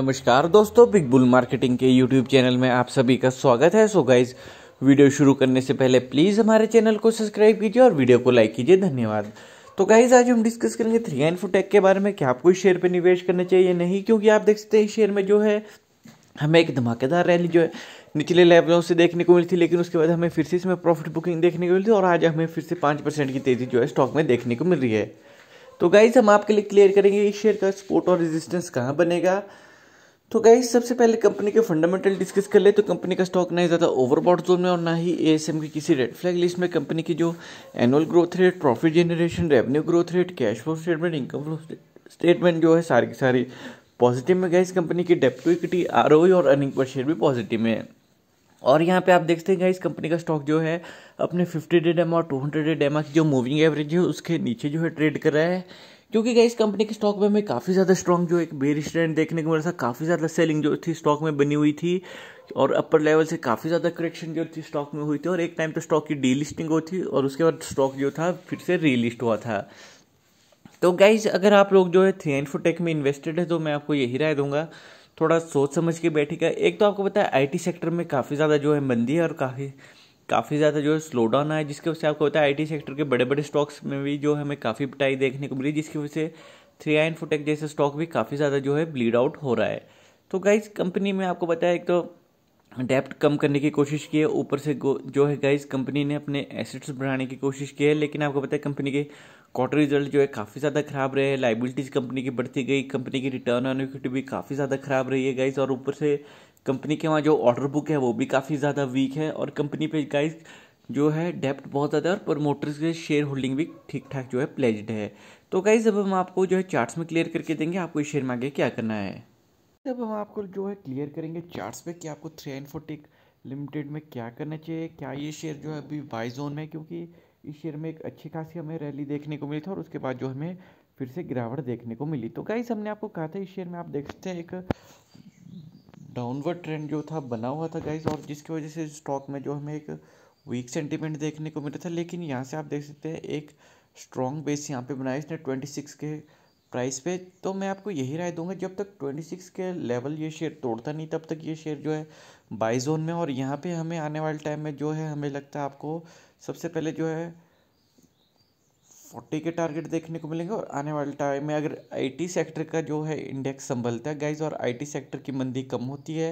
नमस्कार दोस्तों big bull marketing के यूट्यूब चैनल में आप सभी का स्वागत है सो गाइज वीडियो शुरू करने से पहले प्लीज़ हमारे चैनल को सब्सक्राइब कीजिए और वीडियो को लाइक कीजिए धन्यवाद तो गाइज आज हम डिस्कस करेंगे थ्री एन फोटेक के बारे में क्या आपको इस शेयर पर निवेश करना चाहिए नहीं क्योंकि आप देख सकते हैं इस शेयर में जो है हमें एक धमाकेदार रैली जो है निचले लेवलों से देखने को मिली थी लेकिन उसके बाद हमें फिर से इसमें प्रॉफिट बुकिंग देखने को मिली थी और आज हमें फिर से पाँच परसेंट की तेज़ी जो है स्टॉक में देखने को मिल रही है तो गाइज हम आपके लिए क्लियर करेंगे इस शेयर का सपोर्ट और रेजिस्टेंस कहाँ बनेगा तो गई सबसे पहले कंपनी के फंडामेंटल डिस्कस कर ले तो कंपनी का स्टॉक ना ही ज़्यादा ओवरबॉट जोन में और ना ही ए एस एम की किसी रेड फ्लैग लिस्ट में कंपनी की जो annual growth rate profit generation revenue growth rate cash flow statement income flow statement जो है सारी की सारी पॉजिटिव में गई इस कंपनी की टू इक्विटी आर और अर्निंग पर शेयर भी पॉजिटिव में है और यहाँ पे आप देखते हैं गाइस कंपनी का स्टॉक जो है अपने 50 डे डेमा और 200 डे डेमा की जो मूविंग एवरेज है उसके नीचे जो है ट्रेड कर रहा है क्योंकि गई इस कंपनी के स्टॉक में हमें काफ़ी ज़्यादा स्ट्रॉन्ग जो एक बेरिश ट्रेंड देखने को मिला था काफ़ी ज़्यादा सेलिंग जो थी स्टॉक में बनी हुई थी और अपर लेवल से काफ़ी ज़्यादा करेक्शन जो थी स्टॉक में हुई थी और एक टाइम तो स्टॉक की डीलिस्टिंग हुई थी और उसके बाद स्टॉक जो था फिर से रीलिस्ट हुआ था तो गाइज अगर आप लोग जो है थ्री इन्फोटेक में इन्वेस्टेड है तो मैं आपको यही राय दूंगा थोड़ा सोच समझ के बैठेगा एक तो आपको पता है आईटी सेक्टर में काफ़ी ज़्यादा जो है मंदी है और काफ़ी काफ़ी ज़्यादा जो है स्लो डाउन आया जिसकी वजह से आपको होता है आई सेक्टर के बड़े बड़े स्टॉक्स में भी जो हमें काफ़ी पिटाई देखने को मिली जिसकी वजह से थ्री आई एंड फोटेक जैसे स्टॉक भी काफ़ी ज़्यादा जो है ब्लीड आउट हो रहा है तो गाइज कंपनी में आपको पता है एक तो डेप्ट कम करने की कोशिश की है ऊपर से जो है गाइज कंपनी ने अपने एसेट्स बढ़ाने की कोशिश की है लेकिन आपको पता है कंपनी के क्वार्टर रिजल्ट जो है काफ़ी ज़्यादा खराब रहे हैं लाइबिलिटीज़ कंपनी की बढ़ती गई कंपनी की रिटर्न ऑन इक्विटी भी काफ़ी ज़्यादा खराब रही है गाइज और ऊपर से कंपनी के वहाँ जो ऑर्डर बुक है वो भी काफ़ी ज़्यादा वीक है और कंपनी पे गाइस जो है डेप्ट बहुत ज़्यादा है और प्रमोटर्स के शेयर होल्डिंग भी ठीक ठाक जो है प्लेज्ड है तो गाइज अब हम आपको जो है चार्ट्स में क्लियर करके देंगे आपको इस शेयर में आगे क्या करना है अब हम आपको जो है क्लियर करेंगे चार्ट्स पे कि आपको थ्री एंड फोर्टिक लिमिटेड में क्या करना चाहिए क्या ये शेयर जो है अभी बाई जोन में क्योंकि इस शेयर में एक अच्छी खासी हमें रैली देखने को मिली थी और उसके बाद जो हमें फिर से गिरावट देखने को मिली तो गाइस हमने आपको कहा था इस शेयर में आप देख सकते हैं एक डाउनवर्ड ट्रेंड जो था बना हुआ था गाइज और जिसकी वजह से स्टॉक में जो हमें एक वीक सेंटीमेंट देखने को मिला था लेकिन यहाँ से आप देख सकते हैं एक स्ट्रॉन्ग बेस यहाँ पे बनाया इसने ट्वेंटी सिक्स के प्राइस पे तो मैं आपको यही राय दूंगा जब तक ट्वेंटी सिक्स के लेवल ये शेयर तोड़ता नहीं तब तक ये शेयर जो है बाई जोन में और यहाँ पे हमें आने वाले टाइम में जो है हमें लगता है आपको सबसे पहले जो है फोर्टी के टारगेट देखने को मिलेंगे और आने वाले टाइम में अगर आईटी सेक्टर का जो है इंडेक्स संभलता है गाइज और आईटी सेक्टर की मंदी कम होती है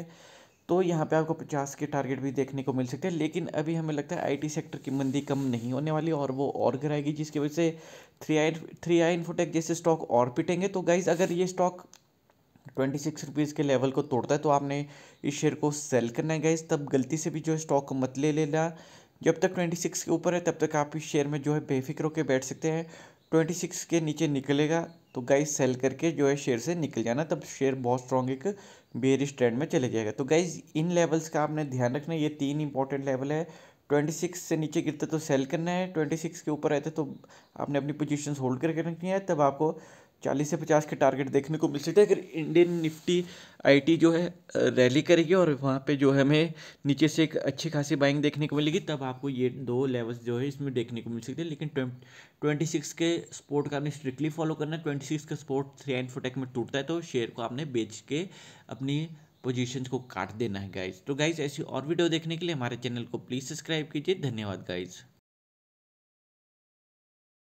तो यहाँ पे आपको पचास के टारगेट भी देखने को मिल सकते हैं लेकिन अभी हमें लगता है आईटी सेक्टर की मंदी कम नहीं होने वाली और वो और गिराएगी जिसकी वजह से three I three I infotech जैसे स्टॉक और पिटेंगे तो गाइज अगर ये स्टॉक ट्वेंटी सिक्स रुपीज़ के लेवल को तोड़ता है तो आपने इस शेयर को सेल करना है गाइज तब गलती से भी जो स्टॉक मत ले लेना जब तक ट्वेंटी सिक्स के ऊपर है तब तक आप इस शेयर में जो है बेफिक्र होकर बैठ सकते हैं ट्वेंटी सिक्स के नीचे निकलेगा तो गाइस सेल करके जो है शेयर से निकल जाना तब शेयर बहुत स्ट्रॉन्ग एक बेरिश ट्रेंड में चले जाएगा तो गाइज इन लेवल्स का आपने ध्यान रखना ये तीन इंपॉर्टेंट लेवल है ट्वेंटी सिक्स से नीचे गिरते तो सेल करना है ट्वेंटी सिक्स के ऊपर रहते तो आपने अपनी पोजीशंस होल्ड करके रखनी है तब आपको चालीस से पचास के टारगेट देखने को मिल सकते हैं अगर इंडियन निफ्टी आईटी जो है रैली करेगी और वहाँ पे जो है हमें नीचे से एक अच्छी खासी बाइंग देखने को मिलेगी तब आपको ये दो लेवल्स जो है इसमें देखने को मिल सकते हैं लेकिन ट्वेंटी सिक्स के स्पोर्ट का आपने स्ट्रिक्टली फॉलो करना है ट्वेंटी सिक्स का स्पोर्ट थ्री एंड फोटेक में टूटता है तो शेयर को आपने बेच के अपनी पोजिशन को काट देना है गाइज तो गाइज ऐसी और वीडियो देखने के लिए हमारे चैनल को प्लीज़ सब्सक्राइब कीजिए धन्यवाद गाइज़